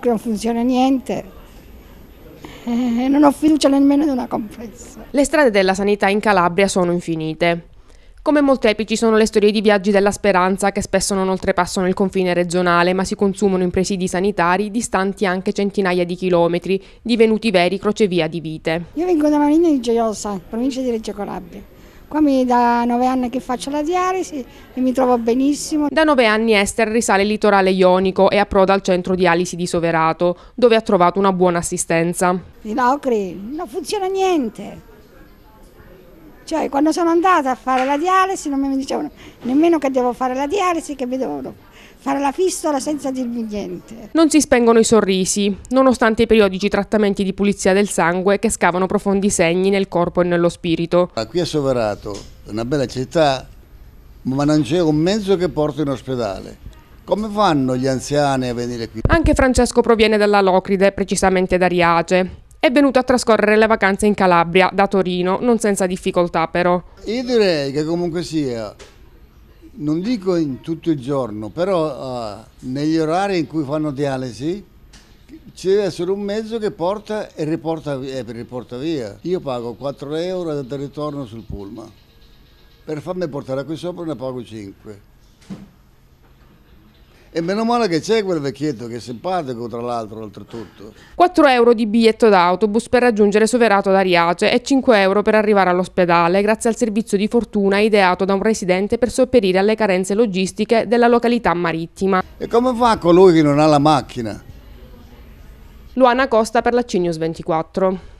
che non funziona niente. Eh, e non ho fiducia nemmeno di una compressa. Le strade della sanità in Calabria sono infinite. Come molteplici sono le storie di viaggi della speranza che spesso non oltrepassano il confine regionale ma si consumano in presidi sanitari distanti anche centinaia di chilometri, divenuti veri crocevia di vite. Io vengo da Marina di Gioiosa, provincia di Reggio Calabria. Qua mi da nove anni che faccio la dialisi e mi trovo benissimo. Da nove anni Esther risale il litorale ionico e approda al centro dialisi di Soverato, dove ha trovato una buona assistenza. Di locri, non funziona niente. Cioè quando sono andata a fare la dialisi non mi dicevano nemmeno che devo fare la dialisi, che mi devono fare la fistola senza dirmi niente. Non si spengono i sorrisi, nonostante i periodici trattamenti di pulizia del sangue che scavano profondi segni nel corpo e nello spirito. Qui a Soverato, una bella città, ma non c'è un mezzo che porta in ospedale. Come fanno gli anziani a venire qui? Anche Francesco proviene dalla Locride, precisamente da Riace è venuto a trascorrere le vacanze in Calabria, da Torino, non senza difficoltà però. Io direi che comunque sia, non dico in tutto il giorno, però uh, negli orari in cui fanno dialisi c'è solo un mezzo che porta e riporta, eh, riporta via. Io pago 4 euro da ritorno sul pullman. Per farmi portare qui sopra ne pago 5 e meno male che c'è quel vecchietto che è simpatico tra l'altro oltretutto. 4 euro di biglietto d'autobus per raggiungere Soverato d'Ariace e 5 euro per arrivare all'ospedale grazie al servizio di fortuna ideato da un residente per sopperire alle carenze logistiche della località marittima. E come fa colui che non ha la macchina? Luana Costa per la Cinius 24.